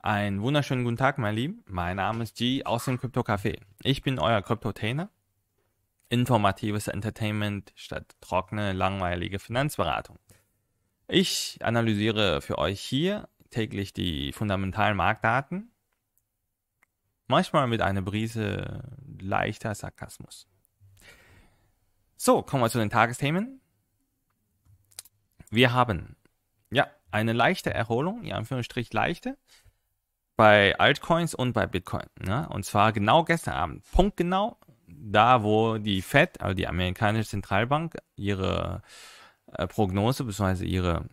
Einen wunderschönen guten Tag, mein Lieben. Mein Name ist G aus dem Crypto Café. Ich bin euer Crypto-Tainer. Informatives Entertainment statt trockene, langweilige Finanzberatung. Ich analysiere für euch hier täglich die fundamentalen Marktdaten. Manchmal mit einer Brise leichter Sarkasmus. So, kommen wir zu den Tagesthemen. Wir haben, ja, eine leichte Erholung, in Anführungsstrich leichte bei Altcoins und bei Bitcoin. Ne? Und zwar genau gestern Abend, punktgenau, da wo die Fed, also die amerikanische Zentralbank, ihre äh, Prognose bzw. ihre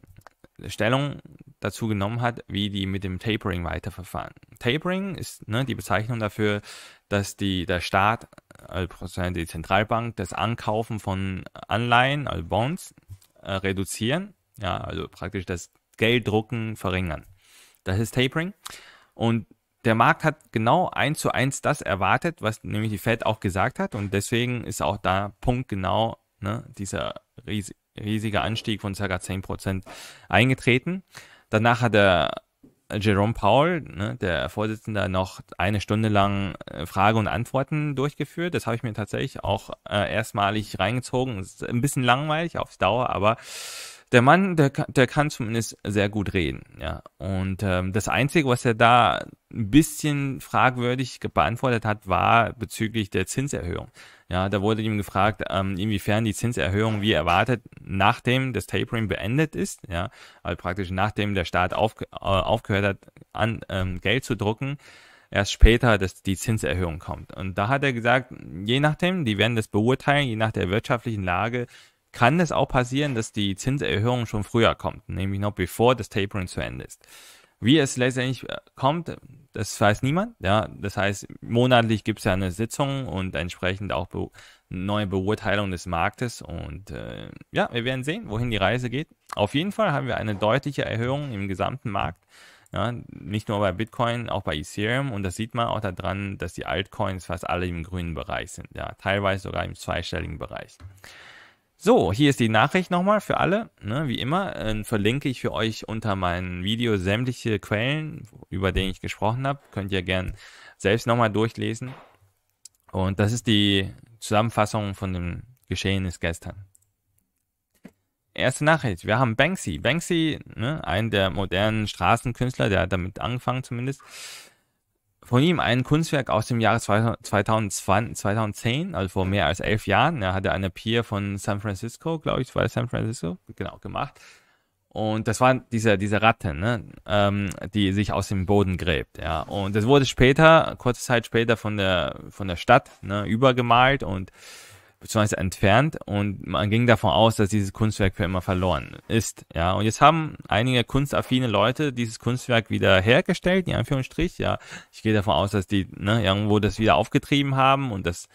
Stellung dazu genommen hat, wie die mit dem Tapering weiterverfahren. Tapering ist ne, die Bezeichnung dafür, dass die, der Staat, also die Zentralbank, das Ankaufen von Anleihen, also Bonds, äh, reduzieren, ja, also praktisch das Gelddrucken verringern. Das ist Tapering. Und der Markt hat genau eins zu eins das erwartet, was nämlich die Fed auch gesagt hat. Und deswegen ist auch da punktgenau ne, dieser riesig, riesige Anstieg von ca. 10% eingetreten. Danach hat der Jerome Powell, ne, der Vorsitzende, noch eine Stunde lang äh, Frage und Antworten durchgeführt. Das habe ich mir tatsächlich auch äh, erstmalig reingezogen. Das ist ein bisschen langweilig aufs Dauer, aber der Mann, der, der kann zumindest sehr gut reden, ja. Und ähm, das Einzige, was er da ein bisschen fragwürdig beantwortet hat, war bezüglich der Zinserhöhung. Ja, da wurde ihm gefragt, ähm, inwiefern die Zinserhöhung wie erwartet, nachdem das Tapering beendet ist, ja, also praktisch nachdem der Staat auf, äh, aufgehört hat, an, ähm, Geld zu drucken, erst später dass die Zinserhöhung kommt. Und da hat er gesagt, je nachdem, die werden das beurteilen, je nach der wirtschaftlichen Lage, kann es auch passieren, dass die Zinserhöhung schon früher kommt, nämlich noch bevor das Tapering zu Ende ist. Wie es letztendlich äh, kommt, das weiß niemand. Ja, das heißt, monatlich gibt es ja eine Sitzung und entsprechend auch be neue Beurteilung des Marktes. Und äh, ja, wir werden sehen, wohin die Reise geht. Auf jeden Fall haben wir eine deutliche Erhöhung im gesamten Markt. Ja, nicht nur bei Bitcoin, auch bei Ethereum. Und das sieht man auch daran, dass die Altcoins fast alle im grünen Bereich sind. Ja, teilweise sogar im zweistelligen Bereich. So, hier ist die Nachricht nochmal für alle, ne, wie immer. Äh, verlinke ich für euch unter meinem Video sämtliche Quellen, über die ich gesprochen habe. Könnt ihr gern selbst nochmal durchlesen. Und das ist die Zusammenfassung von dem Geschehen ist gestern. Erste Nachricht. Wir haben Banksy. Banksy, ne, einen der modernen Straßenkünstler, der hat damit angefangen zumindest, von ihm ein Kunstwerk aus dem Jahre 2020, 2010, also vor mehr als elf Jahren. Er hatte eine Pier von San Francisco, glaube ich, war San Francisco, genau, gemacht. Und das war diese, diese Ratte, ne? ähm, die sich aus dem Boden gräbt. Ja? Und das wurde später, kurze Zeit später, von der, von der Stadt ne, übergemalt und beziehungsweise entfernt und man ging davon aus, dass dieses Kunstwerk für immer verloren ist. Ja, und jetzt haben einige kunstaffine Leute dieses Kunstwerk wieder hergestellt, in Anführungsstrich. Ja, ich gehe davon aus, dass die ne, irgendwo das wieder aufgetrieben haben und das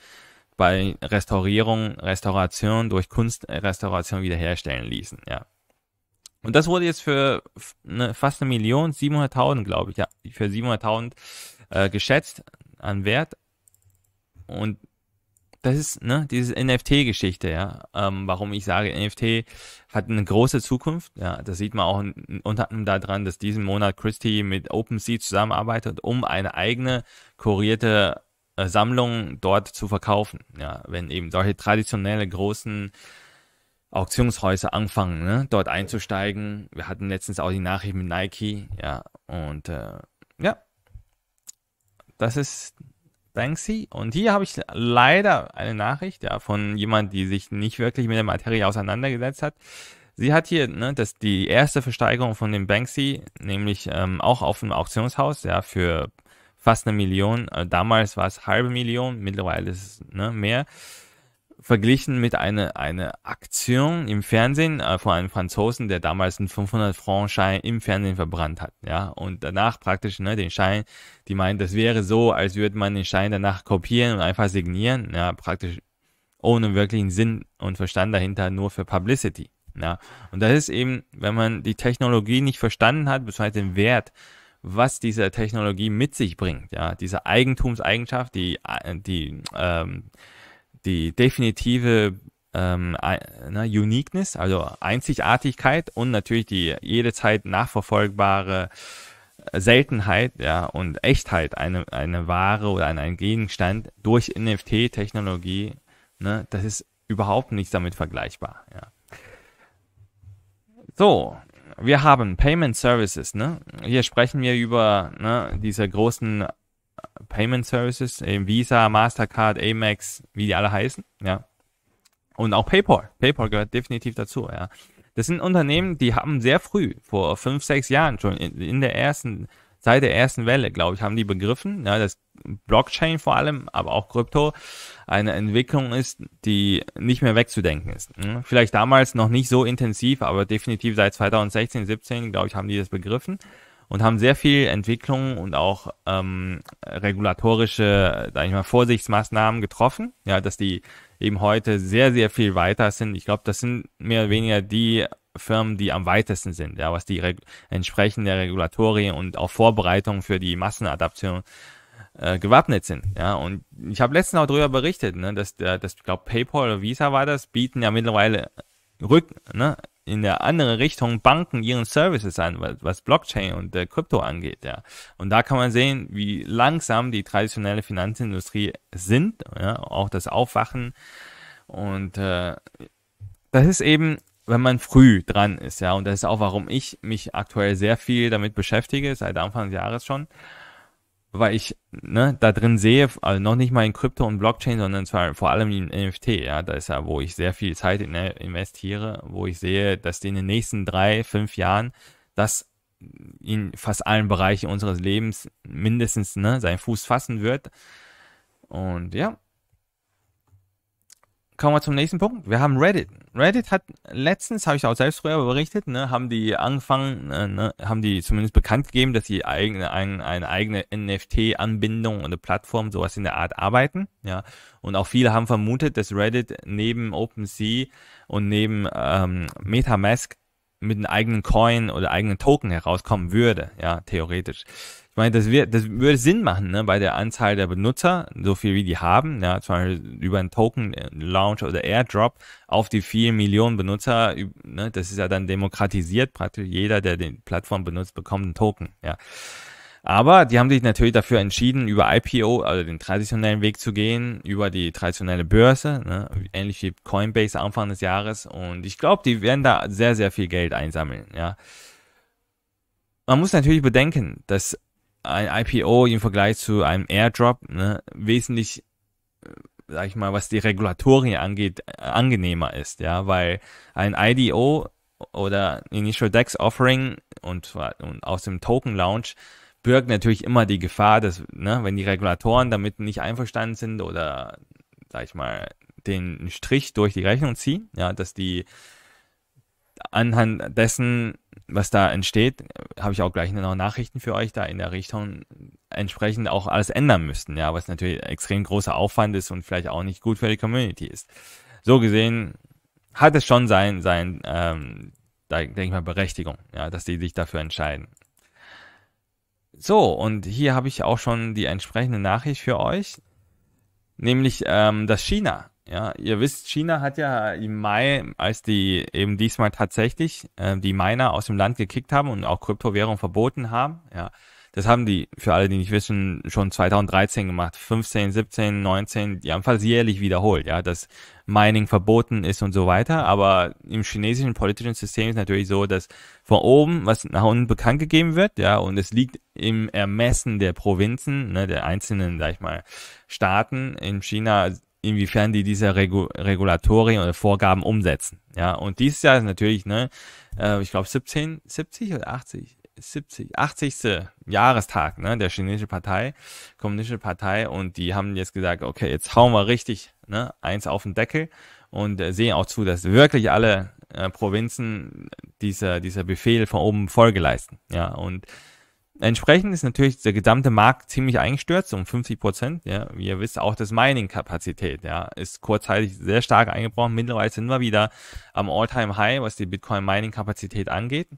bei Restaurierung, Restauration durch Kunstrestauration wiederherstellen ließen. Ja. Und das wurde jetzt für ne, fast eine Million, 700.000, glaube ich, ja, für 700.000 äh, geschätzt an Wert. Und das ist ne, diese NFT-Geschichte, ja. Ähm, warum ich sage, NFT hat eine große Zukunft. Ja, das sieht man auch unter anderem daran, dass diesen Monat Christie mit OpenSea zusammenarbeitet, um eine eigene kurierte äh, Sammlung dort zu verkaufen. Ja, wenn eben solche traditionelle großen Auktionshäuser anfangen, ne, dort einzusteigen. Wir hatten letztens auch die Nachricht mit Nike, ja, und äh, ja, das ist Banksy. Und hier habe ich leider eine Nachricht ja, von jemand, die sich nicht wirklich mit der Materie auseinandergesetzt hat. Sie hat hier ne, das, die erste Versteigerung von dem Banksy, nämlich ähm, auch auf dem Auktionshaus, ja, für fast eine Million. Äh, damals war es halbe Million, mittlerweile ist es ne, mehr verglichen mit einer eine Aktion im Fernsehen äh, von einem Franzosen, der damals einen 500-Franc-Schein im Fernsehen verbrannt hat. Ja, und danach praktisch ne, den Schein, die meinen, das wäre so, als würde man den Schein danach kopieren und einfach signieren. Ja, praktisch ohne wirklichen Sinn und Verstand dahinter, nur für Publicity. Ja, und das ist eben, wenn man die Technologie nicht verstanden hat, beziehungsweise den Wert, was diese Technologie mit sich bringt. Ja, diese Eigentumseigenschaft, die, äh, die ähm, die definitive ähm, na, ne, Uniqueness, also Einzigartigkeit und natürlich die jederzeit nachverfolgbare äh, Seltenheit ja, und Echtheit eine, eine Ware oder ein, ein Gegenstand durch NFT-Technologie, ne, das ist überhaupt nicht damit vergleichbar. Ja. So, wir haben Payment Services. Ne? Hier sprechen wir über ne, diese großen Payment Services, eben äh, Visa, Mastercard, Amex, wie die alle heißen, ja. Und auch PayPal. PayPal gehört definitiv dazu, ja. Das sind Unternehmen, die haben sehr früh, vor fünf, sechs Jahren schon, in, der ersten, seit der ersten Welle, glaube ich, haben die begriffen, ja, dass Blockchain vor allem, aber auch Krypto, eine Entwicklung ist, die nicht mehr wegzudenken ist. Hm. Vielleicht damals noch nicht so intensiv, aber definitiv seit 2016, 17, glaube ich, haben die das begriffen und haben sehr viel Entwicklung und auch ähm, regulatorische, sag ich mal, Vorsichtsmaßnahmen getroffen, ja, dass die eben heute sehr, sehr viel weiter sind. Ich glaube, das sind mehr oder weniger die Firmen, die am weitesten sind, ja, was die reg entsprechende Regulatorien und auch Vorbereitungen für die Massenadaption äh, gewappnet sind. Ja, und ich habe letztens auch darüber berichtet, ne, dass, der, dass ich glaube, PayPal oder Visa war das, bieten ja mittlerweile Rück, ne, in der anderen Richtung Banken ihren Services an, was Blockchain und äh, Krypto angeht, ja. Und da kann man sehen, wie langsam die traditionelle Finanzindustrie sind, ja, auch das Aufwachen. Und äh, das ist eben, wenn man früh dran ist, ja. Und das ist auch, warum ich mich aktuell sehr viel damit beschäftige, seit Anfang des Jahres schon weil ich ne, da drin sehe, also noch nicht mal in Krypto und Blockchain, sondern zwar vor allem in NFT, ja, da ist ja, wo ich sehr viel Zeit in, investiere, wo ich sehe, dass die in den nächsten drei, fünf Jahren das in fast allen Bereichen unseres Lebens mindestens ne, seinen Fuß fassen wird. Und ja, Kommen wir zum nächsten Punkt. Wir haben Reddit. Reddit hat letztens, habe ich auch selbst früher berichtet, ne, haben die angefangen, äh, ne, haben die zumindest bekannt gegeben, dass sie eigene, ein, eine eigene NFT-Anbindung und eine Plattform, sowas in der Art arbeiten. Ja. Und auch viele haben vermutet, dass Reddit neben OpenSea und neben ähm, Metamask mit einem eigenen Coin oder eigenen Token herauskommen würde, ja, theoretisch. Ich meine, das, wird, das würde Sinn machen, ne, bei der Anzahl der Benutzer, so viel wie die haben, ja, zum Beispiel über einen Token-Launch äh, oder Airdrop auf die vier Millionen Benutzer, ne, das ist ja dann demokratisiert, praktisch jeder, der die Plattform benutzt, bekommt einen Token, ja. Aber die haben sich natürlich dafür entschieden, über IPO, also den traditionellen Weg zu gehen, über die traditionelle Börse, ne? ähnlich wie Coinbase Anfang des Jahres. Und ich glaube, die werden da sehr, sehr viel Geld einsammeln. Ja. Man muss natürlich bedenken, dass ein IPO im Vergleich zu einem Airdrop ne, wesentlich, äh, sag ich mal, was die Regulatorien angeht, äh, angenehmer ist. Ja, weil ein IDO oder Initial DEX Offering und, und aus dem Token Launch birgt natürlich immer die Gefahr, dass, ne, wenn die Regulatoren damit nicht einverstanden sind oder, sag ich mal, den Strich durch die Rechnung ziehen, ja, dass die anhand dessen, was da entsteht, habe ich auch gleich noch Nachrichten für euch da in der Richtung entsprechend auch alles ändern müssten, ja, was natürlich extrem großer Aufwand ist und vielleicht auch nicht gut für die Community ist. So gesehen hat es schon sein, sein, ähm, da denke ich mal Berechtigung, ja, dass die sich dafür entscheiden. So, und hier habe ich auch schon die entsprechende Nachricht für euch, nämlich ähm, das China. Ja, ihr wisst, China hat ja im Mai, als die eben diesmal tatsächlich äh, die Miner aus dem Land gekickt haben und auch Kryptowährung verboten haben, ja, das haben die, für alle, die nicht wissen, schon 2013 gemacht. 15, 17, 19, die haben fast jährlich wiederholt, ja, dass Mining verboten ist und so weiter. Aber im chinesischen politischen System ist natürlich so, dass von oben was nach unten bekannt gegeben wird, ja, und es liegt im Ermessen der Provinzen, ne, der einzelnen, sag ich mal, Staaten in China, inwiefern die diese Regu Regulatorien oder Vorgaben umsetzen. Ja, und dieses Jahr ist natürlich, ne, äh, ich glaube 17, 70 oder 80, 70, 80. Jahrestag ne, der chinesischen Partei, kommunistische Partei. Und die haben jetzt gesagt, okay, jetzt hauen wir richtig ne, eins auf den Deckel und äh, sehen auch zu, dass wirklich alle äh, Provinzen dieser, dieser Befehl von oben Folge leisten. Ja, und entsprechend ist natürlich der gesamte Markt ziemlich eingestürzt, um 50 Prozent. Ja, wie ihr wisst, auch das Mining-Kapazität ja, ist kurzzeitig sehr stark eingebrochen. Mittlerweile sind wir wieder am All-Time-High, was die Bitcoin-Mining-Kapazität angeht.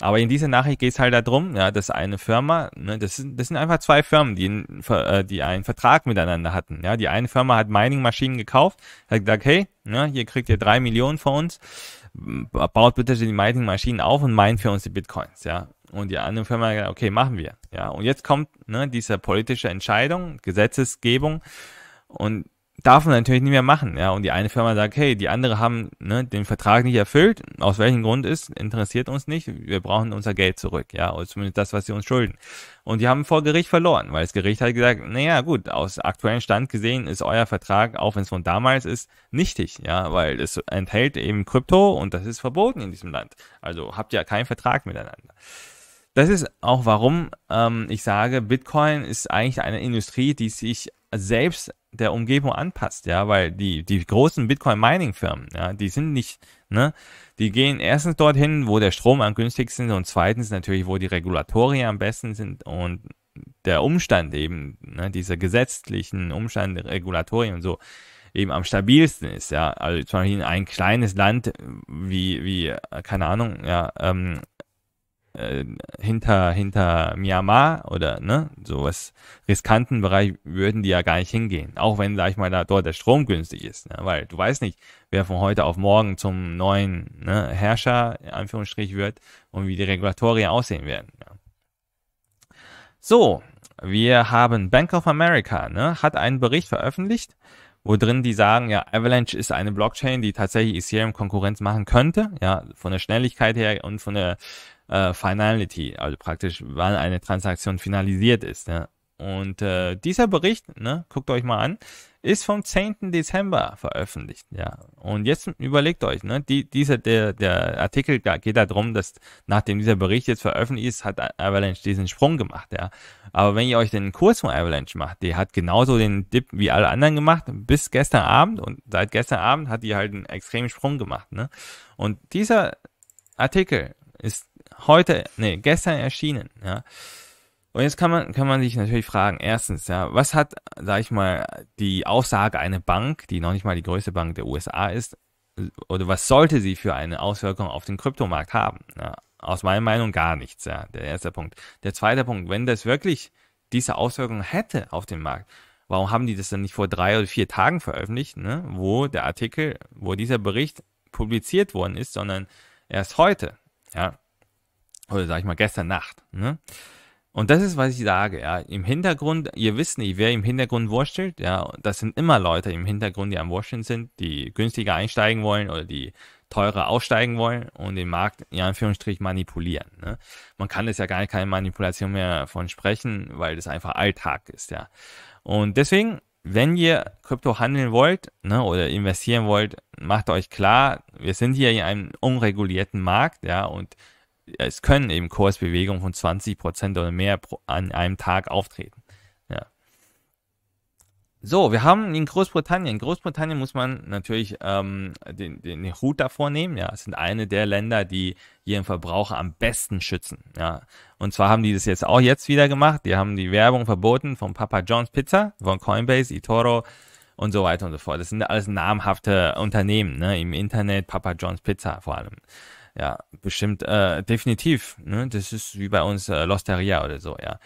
Aber in dieser Nachricht geht es halt darum, ja, dass eine Firma, ne, das, sind, das sind einfach zwei Firmen, die, äh, die einen Vertrag miteinander hatten. Ja, die eine Firma hat Mining-Maschinen gekauft, hat gesagt, hey, ne, hier kriegt ihr drei Millionen von uns, baut bitte die Mining-Maschinen auf und meint für uns die Bitcoins. Ja, und die andere Firma hat gesagt, okay, machen wir. Ja, und jetzt kommt ne, diese politische Entscheidung, Gesetzesgebung und darf man natürlich nicht mehr machen, ja. Und die eine Firma sagt, hey, die andere haben ne, den Vertrag nicht erfüllt, aus welchem Grund ist, interessiert uns nicht, wir brauchen unser Geld zurück, ja, oder zumindest das, was sie uns schulden. Und die haben vor Gericht verloren, weil das Gericht hat gesagt, naja, gut, aus aktuellem Stand gesehen ist euer Vertrag, auch wenn es von damals ist, nichtig, ja, weil es enthält eben Krypto und das ist verboten in diesem Land. Also habt ihr keinen Vertrag miteinander. Das ist auch warum ähm, ich sage, Bitcoin ist eigentlich eine Industrie, die sich selbst der Umgebung anpasst, ja, weil die, die großen Bitcoin-Mining-Firmen, ja, die sind nicht, ne, die gehen erstens dorthin, wo der Strom am günstigsten ist und zweitens natürlich, wo die Regulatorien am besten sind und der Umstand eben, ne, dieser gesetzlichen Umstand, Regulatorien und so, eben am stabilsten ist, ja. Also zum Beispiel ein kleines Land wie, wie, keine Ahnung, ja, ähm, äh, hinter, hinter Myanmar oder ne, sowas riskanten Bereich würden die ja gar nicht hingehen. Auch wenn, sag ich mal, da dort der Strom günstig ist. Ne? Weil du weißt nicht, wer von heute auf morgen zum neuen ne, Herrscher, in Anführungsstrich, wird und wie die Regulatorien aussehen werden. Ja. So, wir haben Bank of America, ne, hat einen Bericht veröffentlicht, wo drin die sagen, ja, Avalanche ist eine Blockchain, die tatsächlich Ethereum Konkurrenz machen könnte, ja, von der Schnelligkeit her und von der äh, Finality, also praktisch, wann eine Transaktion finalisiert ist. Ne? Und äh, dieser Bericht, ne, guckt euch mal an, ist vom 10. Dezember veröffentlicht. Ja. Und jetzt überlegt euch, ne, die, dieser, der, der Artikel geht darum, dass nachdem dieser Bericht jetzt veröffentlicht ist, hat Avalanche diesen Sprung gemacht. Ja. Aber wenn ihr euch den Kurs von Avalanche macht, die hat genauso den Dip wie alle anderen gemacht, bis gestern Abend. Und seit gestern Abend hat die halt einen extremen Sprung gemacht. Ne. Und dieser Artikel ist heute, nee, gestern erschienen, ja. Und jetzt kann man, kann man sich natürlich fragen, erstens, ja, was hat, sag ich mal, die Aussage einer Bank, die noch nicht mal die größte Bank der USA ist, oder was sollte sie für eine Auswirkung auf den Kryptomarkt haben? Ja, aus meiner Meinung gar nichts, ja, der erste Punkt. Der zweite Punkt, wenn das wirklich diese Auswirkung hätte auf den Markt, warum haben die das dann nicht vor drei oder vier Tagen veröffentlicht, ne, wo der Artikel, wo dieser Bericht publiziert worden ist, sondern erst heute, ja oder sag ich mal gestern Nacht. Ne? Und das ist, was ich sage, ja. Im Hintergrund, ihr wisst nicht, wer im Hintergrund wurschtelt, ja. Das sind immer Leute im Hintergrund, die am Wurschteln sind, die günstiger einsteigen wollen oder die teurer aussteigen wollen und den Markt in Anführungsstrich manipulieren. Ne? Man kann es ja gar keine Manipulation mehr von sprechen, weil das einfach Alltag ist, ja. Und deswegen, wenn ihr Krypto handeln wollt ne, oder investieren wollt, macht euch klar, wir sind hier in einem unregulierten Markt, ja, und es können eben Kursbewegungen von 20% oder mehr an einem Tag auftreten. Ja. So, wir haben in Großbritannien. In Großbritannien muss man natürlich ähm, den, den Hut davor nehmen. Ja, es sind eine der Länder, die ihren Verbraucher am besten schützen. Ja, und zwar haben die das jetzt auch jetzt wieder gemacht. Die haben die Werbung verboten von Papa John's Pizza, von Coinbase, eToro und so weiter und so fort. Das sind alles namhafte Unternehmen ne? im Internet, Papa John's Pizza vor allem. Ja, bestimmt, äh, definitiv. Ne? Das ist wie bei uns äh, Losteria oder so, ja.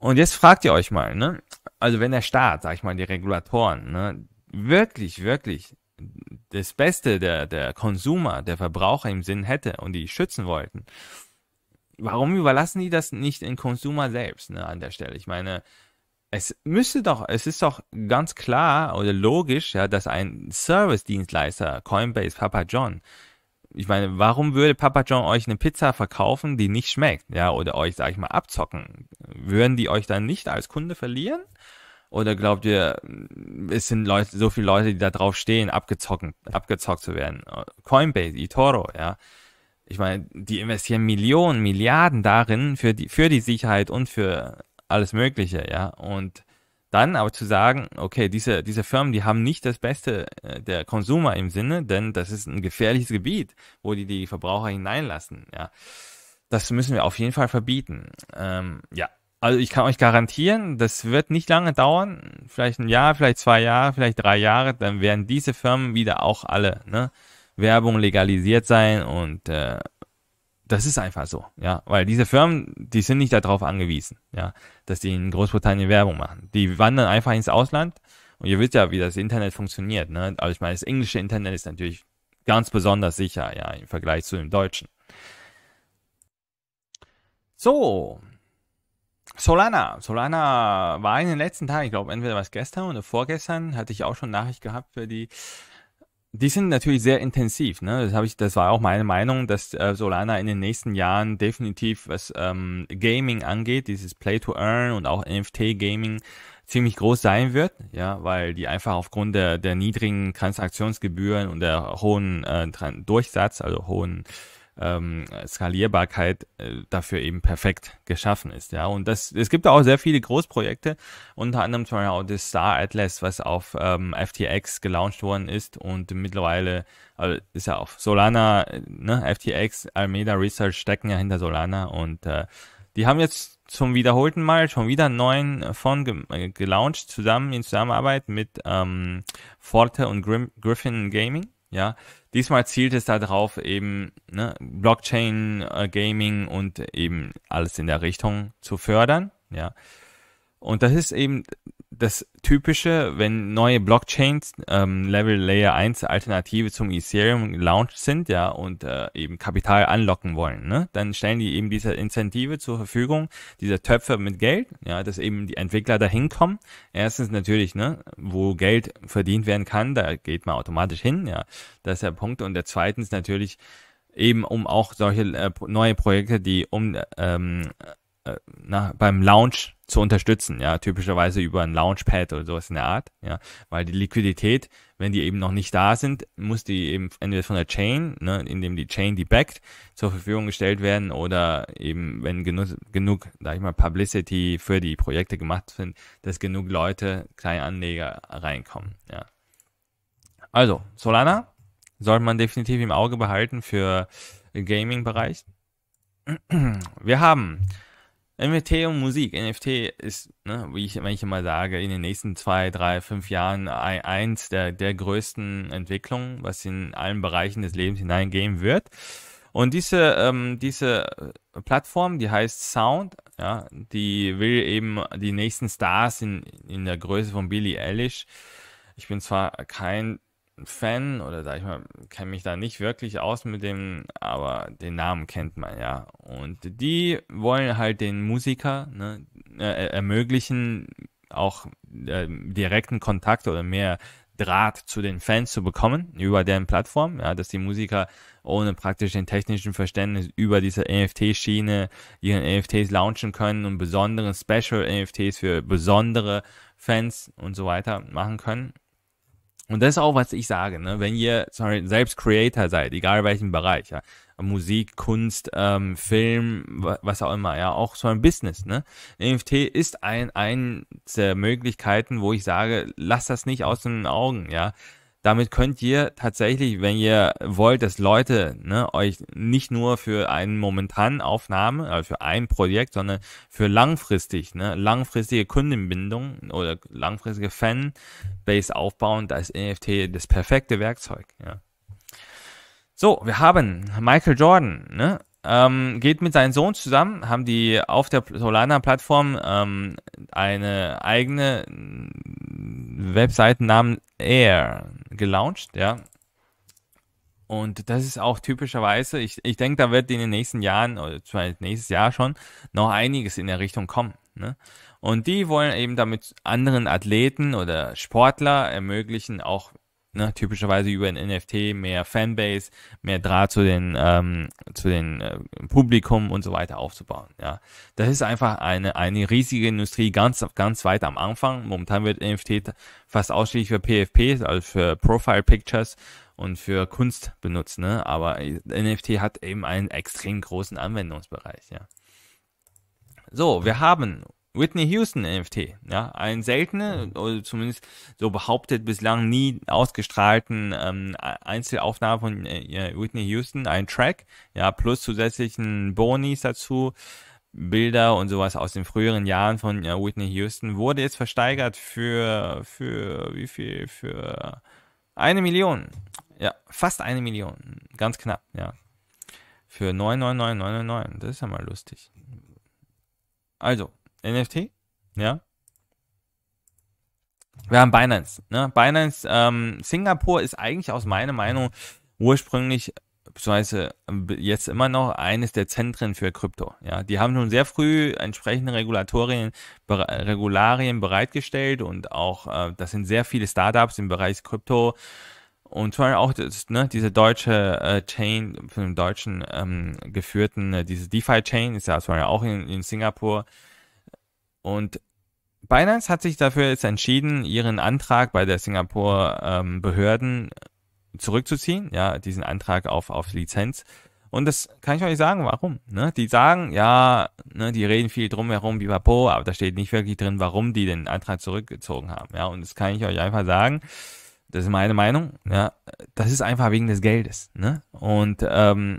Und jetzt fragt ihr euch mal, ne? Also wenn der Staat, sag ich mal, die Regulatoren, ne, wirklich, wirklich das Beste der, der Konsumer, der Verbraucher im Sinn hätte und die schützen wollten, warum überlassen die das nicht den Konsumer selbst, ne, an der Stelle? Ich meine, es müsste doch, es ist doch ganz klar oder logisch, ja, dass ein Service-Dienstleister, Coinbase, Papa John, ich meine, warum würde Papa John euch eine Pizza verkaufen, die nicht schmeckt, ja, oder euch, sag ich mal, abzocken? Würden die euch dann nicht als Kunde verlieren? Oder glaubt ihr, mm, es sind Leute, so viele Leute, die da drauf stehen, abgezocken, abgezockt zu werden? Coinbase, eToro, ja. Ich meine, die investieren Millionen, Milliarden darin für die, für die Sicherheit und für alles Mögliche, ja. Und dann aber zu sagen, okay, diese, diese Firmen, die haben nicht das Beste äh, der Konsumer im Sinne, denn das ist ein gefährliches Gebiet, wo die die Verbraucher hineinlassen. Ja, das müssen wir auf jeden Fall verbieten. Ähm, ja, also ich kann euch garantieren, das wird nicht lange dauern. Vielleicht ein Jahr, vielleicht zwei Jahre, vielleicht drei Jahre. Dann werden diese Firmen wieder auch alle ne, Werbung legalisiert sein und äh, das ist einfach so, ja, weil diese Firmen, die sind nicht darauf angewiesen, ja, dass die in Großbritannien Werbung machen. Die wandern einfach ins Ausland und ihr wisst ja, wie das Internet funktioniert, ne? Also ich meine, das englische Internet ist natürlich ganz besonders sicher, ja, im Vergleich zu dem deutschen. So, Solana. Solana war in den letzten Tagen, ich glaube, entweder was gestern oder vorgestern, hatte ich auch schon Nachricht gehabt für die die sind natürlich sehr intensiv, ne? Das habe ich, das war auch meine Meinung, dass äh, Solana in den nächsten Jahren definitiv, was ähm, Gaming angeht, dieses Play to Earn und auch NFT Gaming ziemlich groß sein wird, ja, weil die einfach aufgrund der der niedrigen Transaktionsgebühren und der hohen äh, Durchsatz, also hohen ähm, Skalierbarkeit äh, dafür eben perfekt geschaffen ist. Ja, und das, es gibt auch sehr viele Großprojekte, unter anderem zum Beispiel auch das Star Atlas, was auf ähm, FTX gelauncht worden ist und mittlerweile also ist ja auf Solana, äh, ne, FTX, Almeida Research stecken ja hinter Solana und äh, die haben jetzt zum wiederholten Mal schon wieder einen neuen Fond ge äh, gelauncht, zusammen in Zusammenarbeit mit ähm, Forte und Grim Griffin Gaming. Ja, diesmal zielt es darauf eben ne, Blockchain äh, Gaming und eben alles in der Richtung zu fördern. Ja, und das ist eben das Typische, wenn neue Blockchains ähm, Level Layer 1 Alternative zum Ethereum launched sind, ja, und äh, eben Kapital anlocken wollen, ne, dann stellen die eben diese Incentive zur Verfügung, diese Töpfe mit Geld, ja, dass eben die Entwickler dahin kommen. Erstens natürlich, ne, wo Geld verdient werden kann, da geht man automatisch hin, ja, das ist der Punkt. Und der zweitens natürlich, eben um auch solche äh, neue Projekte, die um ähm, äh, na, beim Launch zu unterstützen, ja, typischerweise über ein Launchpad oder sowas in der Art, ja, weil die Liquidität, wenn die eben noch nicht da sind, muss die eben entweder von der Chain, ne, indem die Chain die backt, zur Verfügung gestellt werden oder eben, wenn genug, genug, sag ich mal, Publicity für die Projekte gemacht sind, dass genug Leute, kleine Anleger reinkommen, ja. Also, Solana sollte man definitiv im Auge behalten für Gaming-Bereich. Wir haben NFT und Musik. NFT ist, ne, wie ich, wenn ich immer sage, in den nächsten zwei, drei, fünf Jahren eins der, der größten Entwicklungen, was in allen Bereichen des Lebens hineingehen wird. Und diese, ähm, diese äh, Plattform, die heißt Sound, ja, die will eben die nächsten Stars in, in der Größe von Billie Eilish. Ich bin zwar kein Fan oder sag ich mal, kenne mich da nicht wirklich aus mit dem, aber den Namen kennt man ja. Und die wollen halt den Musiker ne, äh, äh, ermöglichen, auch äh, direkten Kontakt oder mehr Draht zu den Fans zu bekommen über deren Plattform, ja, dass die Musiker ohne praktisch den technischen Verständnis über diese NFT-Schiene ihre NFTs launchen können und besondere Special NFTs für besondere Fans und so weiter machen können. Und das ist auch, was ich sage, ne? Wenn ihr, sorry, selbst Creator seid, egal welchen Bereich, ja, Musik, Kunst, ähm, Film, was auch immer, ja, auch so ein Business, ne? NFT ist ein, ein der Möglichkeiten, wo ich sage, lasst das nicht aus den Augen, ja. Damit könnt ihr tatsächlich, wenn ihr wollt, dass Leute ne, euch nicht nur für einen momentanen Aufnahme, also für ein Projekt, sondern für langfristig, ne, langfristige Kundenbindung oder langfristige Fanbase aufbauen, da ist NFT das perfekte Werkzeug. Ja. So, wir haben Michael Jordan, ne? ähm, geht mit seinem Sohn zusammen, haben die auf der Solana-Plattform ähm, eine eigene äh, Webseite namens Air gelauncht, ja. Und das ist auch typischerweise, ich, ich denke, da wird in den nächsten Jahren, oder zwar nächstes Jahr schon, noch einiges in der Richtung kommen. Ne? Und die wollen eben damit anderen Athleten oder Sportler ermöglichen, auch ne, typischerweise über ein NFT mehr Fanbase, mehr Draht zu den ähm, zu den äh, Publikum und so weiter aufzubauen. Ja, das ist einfach eine eine riesige Industrie ganz ganz weit am Anfang. Momentan wird NFT fast ausschließlich für PFPs, also für Profile Pictures und für Kunst benutzt. Ne, aber NFT hat eben einen extrem großen Anwendungsbereich. Ja. So, wir haben Whitney Houston NFT, ja, ein seltener mhm. oder zumindest so behauptet bislang nie ausgestrahlten ähm, Einzelaufnahme von äh, Whitney Houston, ein Track, ja, plus zusätzlichen Bonis dazu, Bilder und sowas aus den früheren Jahren von äh, Whitney Houston, wurde jetzt versteigert für, für, wie viel, für eine Million, ja, fast eine Million, ganz knapp, ja, für 99999, das ist ja mal lustig. Also, NFT, ja. Wir haben Binance. Ne? Binance, ähm, Singapur ist eigentlich aus meiner Meinung ursprünglich, beziehungsweise ähm, jetzt immer noch eines der Zentren für Krypto. Ja? Die haben schon sehr früh entsprechende Regulatorien, Be Regularien bereitgestellt und auch, äh, das sind sehr viele Startups im Bereich Krypto. Und zwar auch das, ne, diese deutsche äh, Chain, von dem deutschen ähm, geführten, äh, diese DeFi-Chain ist ja auch in, in Singapur und Binance hat sich dafür jetzt entschieden, ihren Antrag bei der Singapur-Behörden ähm, zurückzuziehen, ja, diesen Antrag auf, auf Lizenz. Und das kann ich euch sagen, warum. Ne? Die sagen, ja, ne, die reden viel drumherum, wie Papo, aber da steht nicht wirklich drin, warum die den Antrag zurückgezogen haben. Ja, und das kann ich euch einfach sagen. Das ist meine Meinung. Ja, das ist einfach wegen des Geldes. Ne? Und ähm,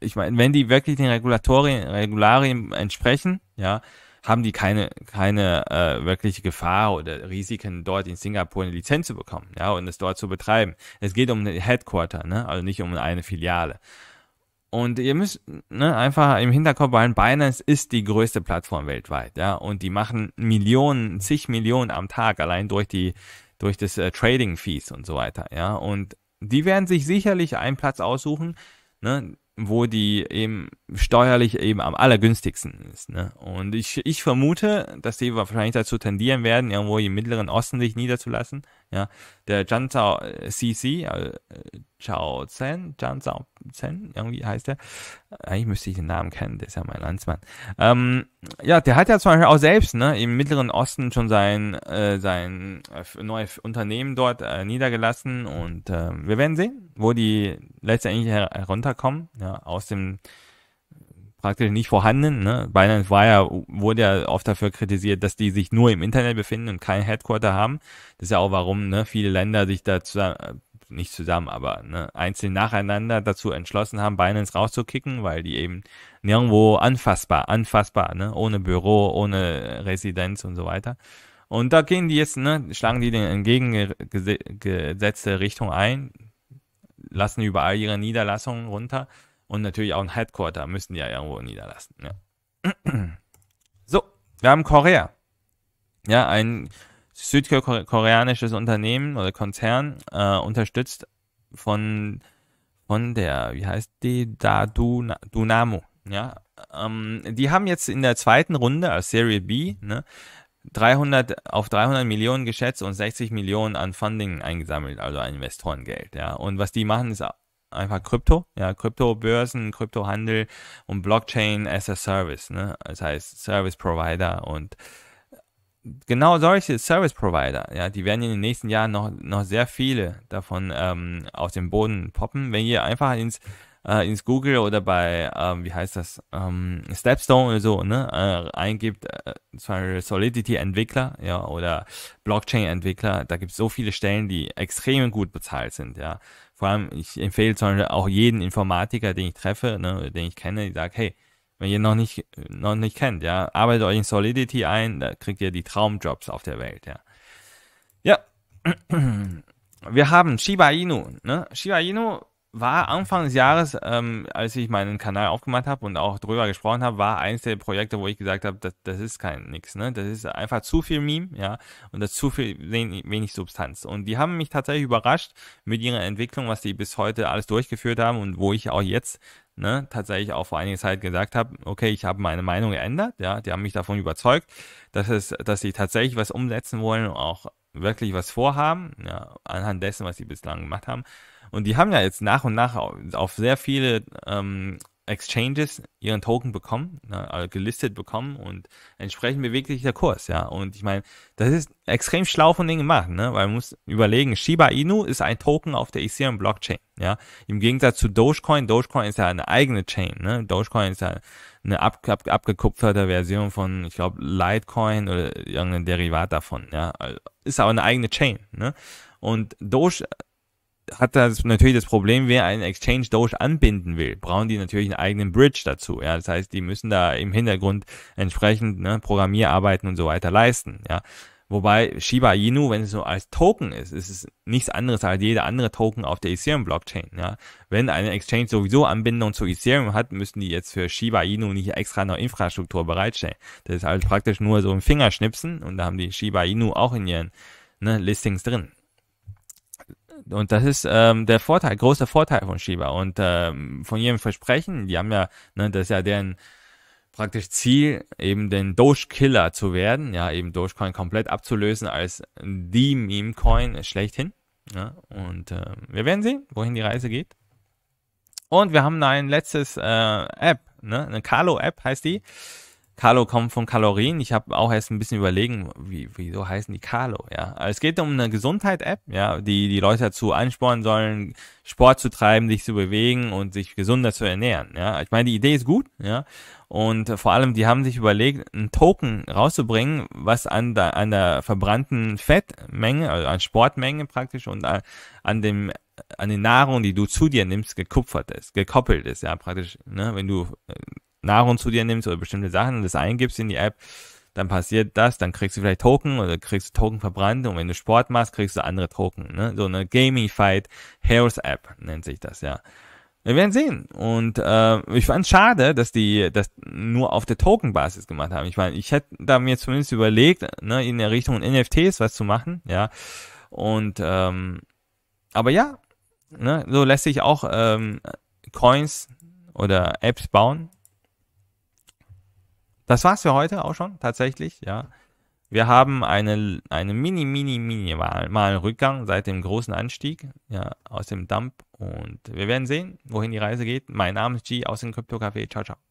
ich meine, wenn die wirklich den Regulatorien, Regularien entsprechen, ja, haben die keine, keine äh, wirkliche Gefahr oder Risiken, dort in Singapur eine Lizenz zu bekommen, ja, und es dort zu betreiben. Es geht um eine Headquarter, ne, also nicht um eine Filiale. Und ihr müsst ne, einfach im Hinterkopf behalten, Binance ist die größte Plattform weltweit, ja, und die machen Millionen, zig Millionen am Tag allein durch die, durch das äh, Trading Fees und so weiter, ja, und die werden sich sicherlich einen Platz aussuchen, ne, wo die eben steuerlich eben am allergünstigsten ist. Ne? Und ich, ich vermute, dass die wahrscheinlich dazu tendieren werden, irgendwo im Mittleren Osten sich niederzulassen, ja, der Zhang Zhao CC, äh, Zhao äh, Zhen, Zhang Zhao Zhen, irgendwie heißt er. Eigentlich müsste ich den Namen kennen, der ist ja mein Landsmann. Ähm, ja, der hat ja zum Beispiel auch selbst ne, im Mittleren Osten schon sein, äh, sein äh, neues Unternehmen dort äh, niedergelassen und ähm, wir werden sehen, wo die letztendlich herunterkommen, ja, aus dem praktisch nicht vorhanden. Ne? Binance war ja, wurde ja oft dafür kritisiert, dass die sich nur im Internet befinden und kein Headquarter haben. Das ist ja auch warum ne, viele Länder sich da zusammen, äh, nicht zusammen, aber ne, einzeln nacheinander dazu entschlossen haben, Binance rauszukicken, weil die eben nirgendwo anfassbar, anfassbar, ne, ohne Büro, ohne Residenz und so weiter. Und da gehen die jetzt, ne, schlagen die den entgegengesetzte Richtung ein, lassen überall ihre Niederlassungen runter und natürlich auch ein Headquarter müssen die ja irgendwo niederlassen. Ja. Ne? So, wir haben Korea. Ja, ein südkoreanisches Unternehmen oder Konzern, äh, unterstützt von, von der, wie heißt die, da Dunamo. Ja, ähm, die haben jetzt in der zweiten Runde, als Serie B, ne, 300 auf 300 Millionen geschätzt und 60 Millionen an Funding eingesammelt, also an Investorengeld. Ja, und was die machen ist einfach Krypto, ja, Kryptobörsen, Kryptohandel und Blockchain as a Service, ne? Das heißt Service Provider und genau solche Service Provider, ja, die werden in den nächsten Jahren noch, noch sehr viele davon ähm, aus dem Boden poppen, wenn ihr einfach ins äh, ins Google oder bei, ähm, wie heißt das, ähm, Stepstone oder so, ne, äh, eingibt, äh, zum Beispiel Solidity-Entwickler, ja, oder Blockchain-Entwickler, da gibt es so viele Stellen, die extrem gut bezahlt sind, ja vor allem, ich empfehle zum Beispiel auch jeden Informatiker, den ich treffe, ne, den ich kenne, die sagt, hey, wenn ihr noch nicht, noch nicht kennt, ja, arbeitet euch in Solidity ein, da kriegt ihr die Traumjobs auf der Welt, ja. Ja. Wir haben Shiba Inu, ne? Shiba Inu war Anfang des Jahres, ähm, als ich meinen Kanal aufgemacht habe und auch drüber gesprochen habe, war eines der Projekte, wo ich gesagt habe, das, das ist kein nix, ne? Das ist einfach zu viel Meme, ja, und das ist zu viel wenig Substanz. Und die haben mich tatsächlich überrascht mit ihrer Entwicklung, was die bis heute alles durchgeführt haben und wo ich auch jetzt ne, tatsächlich auch vor einiger Zeit gesagt habe, okay, ich habe meine Meinung geändert, ja, die haben mich davon überzeugt, dass es, dass sie tatsächlich was umsetzen wollen und auch wirklich was vorhaben, ja, anhand dessen, was sie bislang gemacht haben. Und die haben ja jetzt nach und nach auf sehr viele ähm, Exchanges ihren Token bekommen, ne, also gelistet bekommen und entsprechend bewegt sich der Kurs, ja. Und ich meine, das ist extrem schlau von denen gemacht, ne, weil man muss überlegen, Shiba Inu ist ein Token auf der Ethereum Blockchain, ja. Im Gegensatz zu Dogecoin, Dogecoin ist ja eine eigene Chain, ne. Dogecoin ist ja eine ab, ab, abgekupferte Version von, ich glaube, Litecoin oder irgendein Derivat davon, ja. Ist aber eine eigene Chain, ne. Und Doge hat das natürlich das Problem, wer einen Exchange Doge anbinden will, brauchen die natürlich einen eigenen Bridge dazu. Ja, das heißt, die müssen da im Hintergrund entsprechend ne, Programmierarbeiten und so weiter leisten. Ja, wobei Shiba Inu, wenn es so als Token ist, ist es nichts anderes als jeder andere Token auf der Ethereum Blockchain. Ja, wenn eine Exchange sowieso Anbindung zu Ethereum hat, müssen die jetzt für Shiba Inu nicht extra noch Infrastruktur bereitstellen. Das ist halt praktisch nur so ein Fingerschnipsen und da haben die Shiba Inu auch in ihren ne, Listings drin. Und das ist ähm, der Vorteil, großer Vorteil von Shiba. Und ähm, von ihrem Versprechen, die haben ja, ne, das ist ja deren praktisch Ziel, eben den Doge-Killer zu werden, ja, eben Dogecoin komplett abzulösen als die Meme-Coin schlechthin. Ja, und äh, wir werden sehen, wohin die Reise geht. Und wir haben ein letztes äh, App, ne? eine Carlo-App heißt die. Carlo kommt von Kalorien. Ich habe auch erst ein bisschen überlegen, wie, wieso heißen die Carlo, ja. Also es geht um eine Gesundheit-App, ja, die die Leute dazu anspornen sollen, Sport zu treiben, sich zu bewegen und sich gesunder zu ernähren, ja. Ich meine, die Idee ist gut, ja. Und vor allem, die haben sich überlegt, einen Token rauszubringen, was an der, an der verbrannten Fettmenge, also an Sportmenge praktisch und an, an dem an die Nahrung, die du zu dir nimmst, gekupfert ist, gekoppelt ist, ja, praktisch, ne, wenn du äh, Nahrung zu dir nimmst oder bestimmte Sachen und das eingibst in die App, dann passiert das, dann kriegst du vielleicht Token oder kriegst Token verbrannt und wenn du Sport machst, kriegst du andere Token. Ne? So eine Gamified Health App nennt sich das, ja. Wir werden sehen. Und äh, ich fand schade, dass die das nur auf der Token-Basis gemacht haben. Ich meine, ich hätte da mir zumindest überlegt, ne, in der Richtung NFTs was zu machen, ja. Und ähm, aber ja, ne, so lässt sich auch ähm, Coins oder Apps bauen, das war's für heute auch schon, tatsächlich, ja. Wir haben einen eine mini, mini, mini malen Rückgang seit dem großen Anstieg ja, aus dem Dump und wir werden sehen, wohin die Reise geht. Mein Name ist G aus dem Crypto Café. Ciao, ciao.